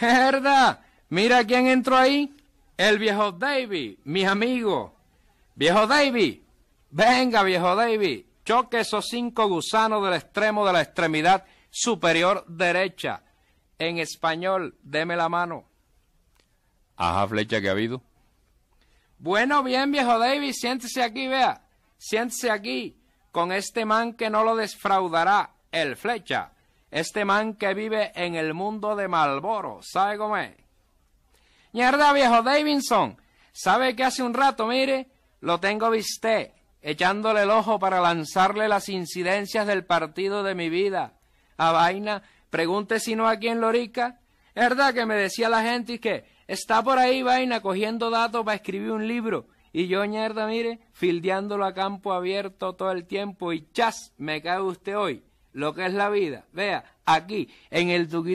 ¡Herda! Mira quién entró ahí. El viejo David mi amigo. Viejo Davy, venga viejo David choque esos cinco gusanos del extremo de la extremidad superior derecha. En español, deme la mano. Ajá, flecha que ha habido. Bueno, bien, viejo David siéntese aquí, vea. Siéntese aquí, con este man que no lo desfraudará, el flecha. Este man que vive en el mundo de Malboro, ¿sabe cómo es? viejo Davidson, ¿sabe que hace un rato, mire, lo tengo viste, echándole el ojo para lanzarle las incidencias del partido de mi vida? A vaina, pregunte si no aquí en Lorica. Es verdad que me decía la gente que está por ahí, vaina, cogiendo datos para escribir un libro. Y yo, ñerda, mire, fildeándolo a campo abierto todo el tiempo y chas, me cae usted hoy lo que es la vida. Vea, aquí, en el